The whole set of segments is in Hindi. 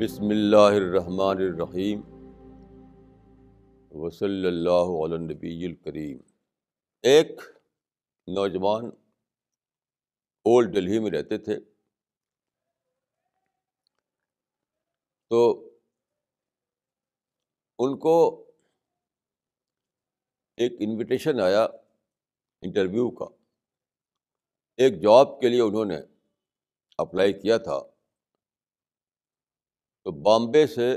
बसमीम वसल्लाबीकरीम एक नौजवान ओल्ड दिल्ली में रहते थे तो उनको एक इनविटेशन आया इंटरव्यू का एक जॉब के लिए उन्होंने अप्लाई किया था तो बॉम्बे से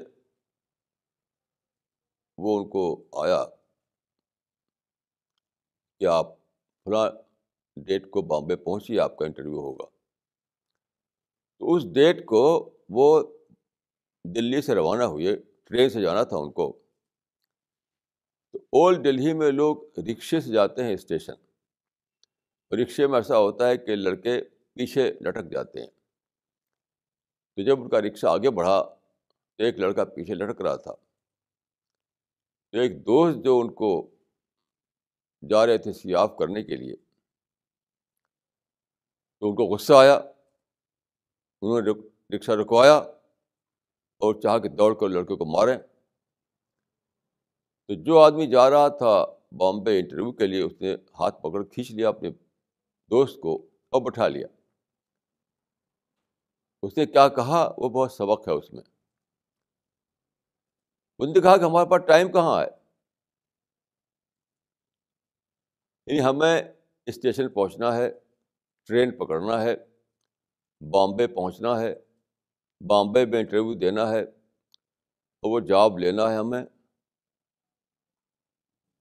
वो उनको आया कि आप फुला डेट को बॉम्बे पहुंची आपका इंटरव्यू होगा तो उस डेट को वो दिल्ली से रवाना हुए ट्रेन से जाना था उनको तो ओल्ड दिल्ली में लोग रिक्शे से जाते हैं स्टेशन रिक्शे में ऐसा होता है कि लड़के पीछे लटक जाते हैं तो जब उनका रिक्शा आगे बढ़ा तो एक लड़का पीछे लटक रहा था तो एक दोस्त जो उनको जा रहे थे सियाफ करने के लिए तो उनको गुस्सा आया उन्होंने रिक्शा रुकवाया और चाह के दौड़ कर लड़के को मारें तो जो आदमी जा रहा था बॉम्बे इंटरव्यू के लिए उसने हाथ पकड़ खींच लिया अपने दोस्त को और बैठा लिया उसने क्या कहा वो बहुत सबक है उसमें उन्होंने कहा कि हमारे पास टाइम कहाँ है यानी हमें स्टेशन पहुँचना है ट्रेन पकड़ना है बॉम्बे पहुँचना है बॉम्बे में इंटरव्यू देना है और वो जॉब लेना है हमें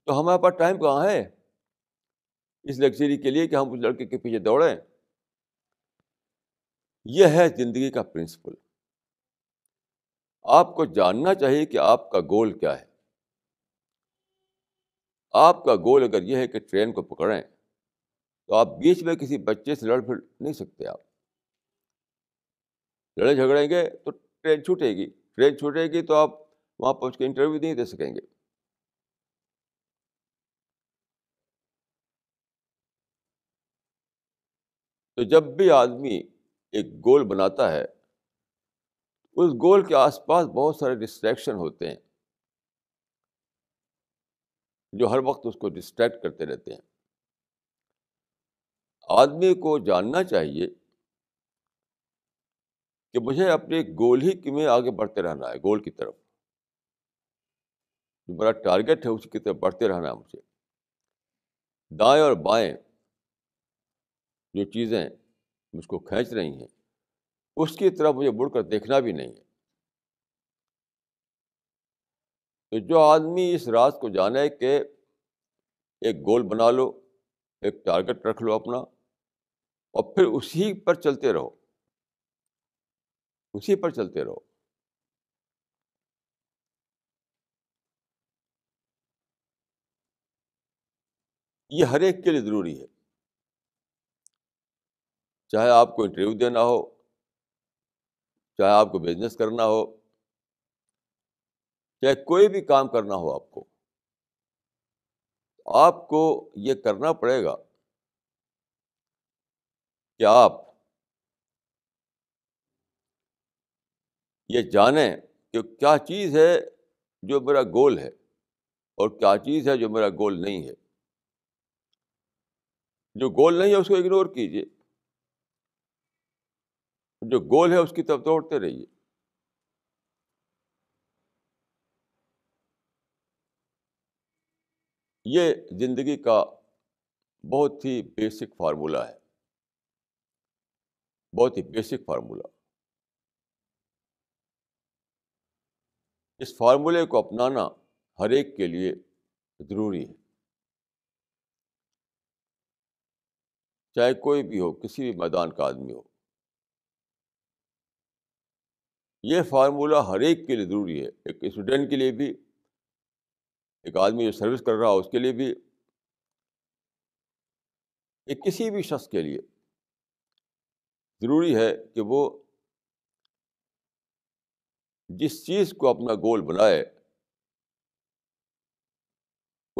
तो हमारे पास टाइम कहाँ है इस लग्जरी के लिए कि हम उस लड़के के पीछे दौड़ें यह है ज़िंदगी का प्रिंसिपल आपको जानना चाहिए कि आपका गोल क्या है आपका गोल अगर यह है कि ट्रेन को पकड़ें तो आप बीच में किसी बच्चे से लड़ फिर नहीं सकते आप लड़े झगड़ेंगे तो ट्रेन छूटेगी ट्रेन छूटेगी तो आप वहाँ पहुँच के इंटरव्यू नहीं दे सकेंगे तो जब भी आदमी एक गोल बनाता है उस गोल के आसपास बहुत सारे डिस्ट्रैक्शन होते हैं जो हर वक्त उसको डिस्ट्रैक्ट करते रहते हैं आदमी को जानना चाहिए कि मुझे अपने गोल ही में आगे बढ़ते रहना है गोल की तरफ जो मेरा टारगेट है उसकी तरफ बढ़ते रहना है मुझे दाएं और बाएं जो चीज़ें मुझको खींच रही हैं उसकी तरफ मुझे मुड़कर देखना भी नहीं है तो जो आदमी इस राज को जाने के एक गोल बना लो एक टारगेट रख लो अपना और फिर उसी पर चलते रहो उसी पर चलते रहो ये हर एक के लिए ज़रूरी है चाहे आपको इंटरव्यू देना हो चाहे आपको बिजनेस करना हो चाहे कोई भी काम करना हो आपको आपको ये करना पड़ेगा कि आप ये जाने कि क्या चीज़ है जो मेरा गोल है और क्या चीज़ है जो मेरा गोल नहीं है जो गोल नहीं है उसको इग्नोर कीजिए तो जो गोल है उसकी तरफ दौड़ते रहिए ये ज़िंदगी का बहुत ही बेसिक फार्मूला है बहुत ही बेसिक फार्मूला इस फार्मूले को अपनाना हर एक के लिए ज़रूरी है चाहे कोई भी हो किसी भी मैदान का आदमी हो ये फार्मूला हर एक के लिए ज़रूरी है एक स्टूडेंट के लिए भी एक आदमी जो सर्विस कर रहा है उसके लिए भी एक किसी भी शख्स के लिए ज़रूरी है कि वो जिस चीज़ को अपना गोल बनाए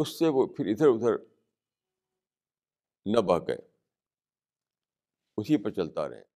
उससे वो फिर इधर उधर न बहके उसी पर चलता रहे